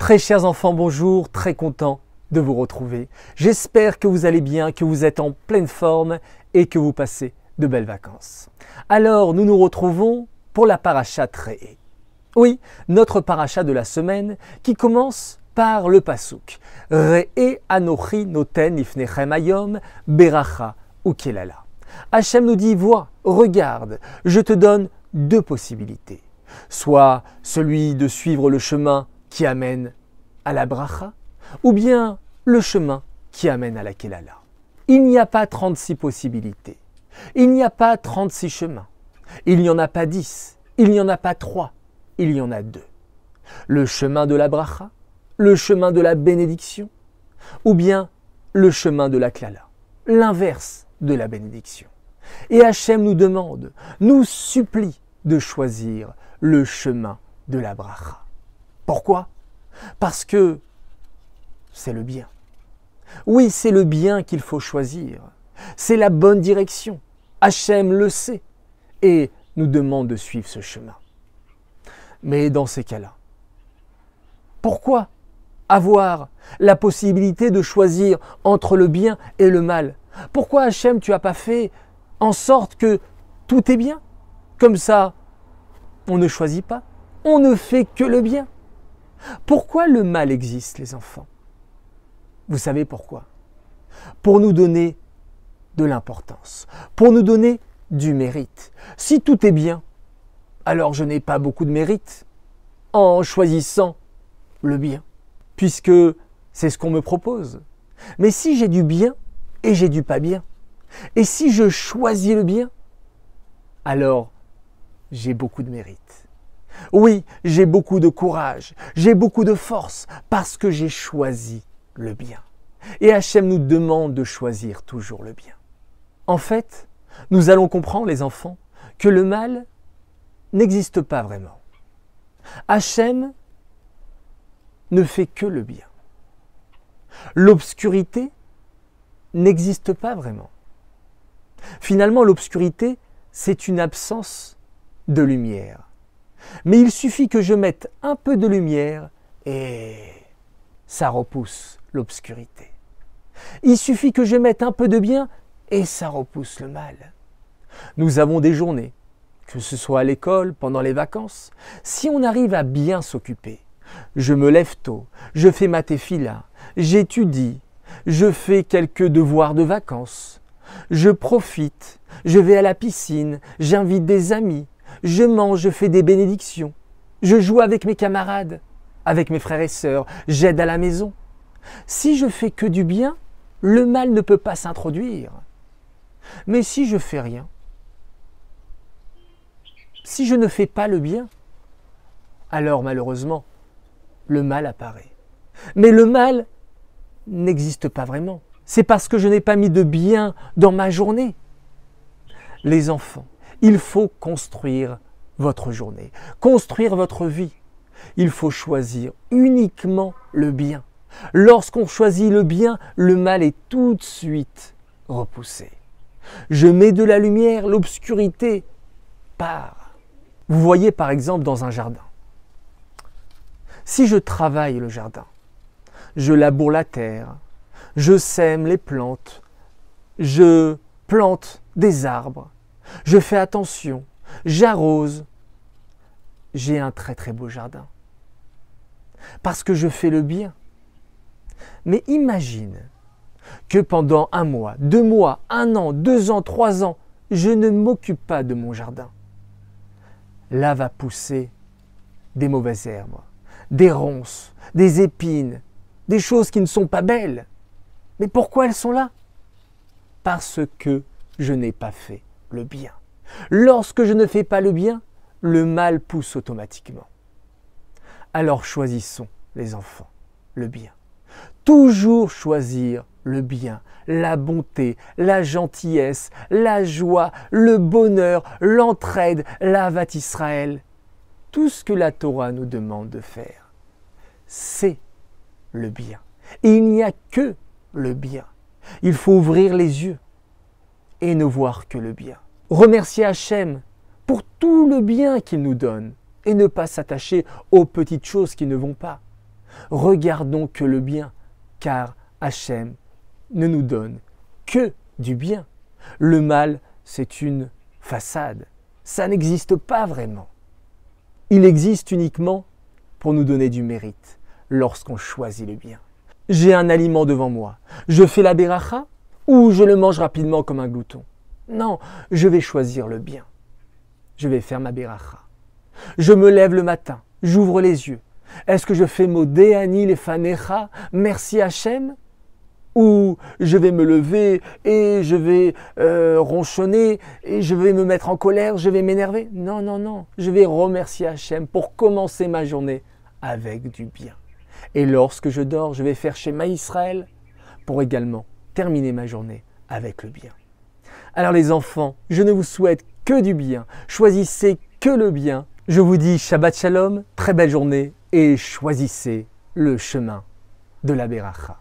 Très chers enfants, bonjour, très content de vous retrouver. J'espère que vous allez bien, que vous êtes en pleine forme et que vous passez de belles vacances. Alors, nous nous retrouvons pour la paracha Tréhé. Oui, notre paracha de la semaine qui commence par le pasouk. Re'e anochi noten ifnechem ayom beracha ukelala. Hachem nous dit Vois, regarde, je te donne deux possibilités. Soit celui de suivre le chemin qui amène à la bracha ou bien le chemin qui amène à la kelala. Il n'y a pas 36 possibilités. Il n'y a pas 36 chemins. Il n'y en a pas 10. Il n'y en a pas 3. Il y en a deux. Le chemin de la bracha, le chemin de la bénédiction ou bien le chemin de la klala, l'inverse de la bénédiction. Et Hachem nous demande, nous supplie de choisir le chemin de la bracha. Pourquoi Parce que c'est le bien. Oui, c'est le bien qu'il faut choisir. C'est la bonne direction. Hachem le sait et nous demande de suivre ce chemin. Mais dans ces cas-là, pourquoi avoir la possibilité de choisir entre le bien et le mal Pourquoi Hachem, tu n'as pas fait en sorte que tout est bien Comme ça, on ne choisit pas, on ne fait que le bien. Pourquoi le mal existe, les enfants Vous savez pourquoi Pour nous donner de l'importance, pour nous donner du mérite. Si tout est bien, alors je n'ai pas beaucoup de mérite en choisissant le bien, puisque c'est ce qu'on me propose. Mais si j'ai du bien et j'ai du pas bien, et si je choisis le bien, alors j'ai beaucoup de mérite. Oui, j'ai beaucoup de courage, j'ai beaucoup de force, parce que j'ai choisi le bien. Et Hachem nous demande de choisir toujours le bien. En fait, nous allons comprendre, les enfants, que le mal n'existe pas vraiment. Hachem ne fait que le bien. L'obscurité n'existe pas vraiment. Finalement, l'obscurité, c'est une absence de lumière. Mais il suffit que je mette un peu de lumière et ça repousse l'obscurité. Il suffit que je mette un peu de bien et ça repousse le mal. Nous avons des journées, que ce soit à l'école, pendant les vacances, si on arrive à bien s'occuper. Je me lève tôt, je fais ma tefila, j'étudie, je fais quelques devoirs de vacances, je profite, je vais à la piscine, j'invite des amis, je mange, je fais des bénédictions. Je joue avec mes camarades, avec mes frères et sœurs. J'aide à la maison. Si je fais que du bien, le mal ne peut pas s'introduire. Mais si je fais rien, si je ne fais pas le bien, alors malheureusement, le mal apparaît. Mais le mal n'existe pas vraiment. C'est parce que je n'ai pas mis de bien dans ma journée. Les enfants, il faut construire votre journée, construire votre vie. Il faut choisir uniquement le bien. Lorsqu'on choisit le bien, le mal est tout de suite repoussé. Je mets de la lumière, l'obscurité part. Vous voyez par exemple dans un jardin. Si je travaille le jardin, je laboure la terre, je sème les plantes, je plante des arbres, je fais attention, j'arrose, j'ai un très très beau jardin. Parce que je fais le bien. Mais imagine que pendant un mois, deux mois, un an, deux ans, trois ans, je ne m'occupe pas de mon jardin. Là va pousser des mauvaises herbes, des ronces, des épines, des choses qui ne sont pas belles. Mais pourquoi elles sont là Parce que je n'ai pas fait le bien. Lorsque je ne fais pas le bien, le mal pousse automatiquement. Alors choisissons, les enfants, le bien. Toujours choisir le bien, la bonté, la gentillesse, la joie, le bonheur, l'entraide, l'avat Israël. Tout ce que la Torah nous demande de faire, c'est le bien. il n'y a que le bien. Il faut ouvrir les yeux et ne voir que le bien. Remercier Hachem pour tout le bien qu'il nous donne et ne pas s'attacher aux petites choses qui ne vont pas. Regardons que le bien, car Hachem ne nous donne que du bien. Le mal, c'est une façade. Ça n'existe pas vraiment. Il existe uniquement pour nous donner du mérite lorsqu'on choisit le bien. J'ai un aliment devant moi. Je fais la beracha ou je le mange rapidement comme un glouton. Non, je vais choisir le bien. Je vais faire ma beracha. Je me lève le matin, j'ouvre les yeux. Est-ce que je fais maudéani, le fanecha, merci Hachem Ou je vais me lever et je vais euh, ronchonner et je vais me mettre en colère, je vais m'énerver Non, non, non. Je vais remercier Hachem pour commencer ma journée avec du bien. Et lorsque je dors, je vais faire chez Israël pour également terminer ma journée avec le bien. Alors les enfants, je ne vous souhaite que du bien. Choisissez que le bien. Je vous dis Shabbat Shalom, très belle journée et choisissez le chemin de la Beracha.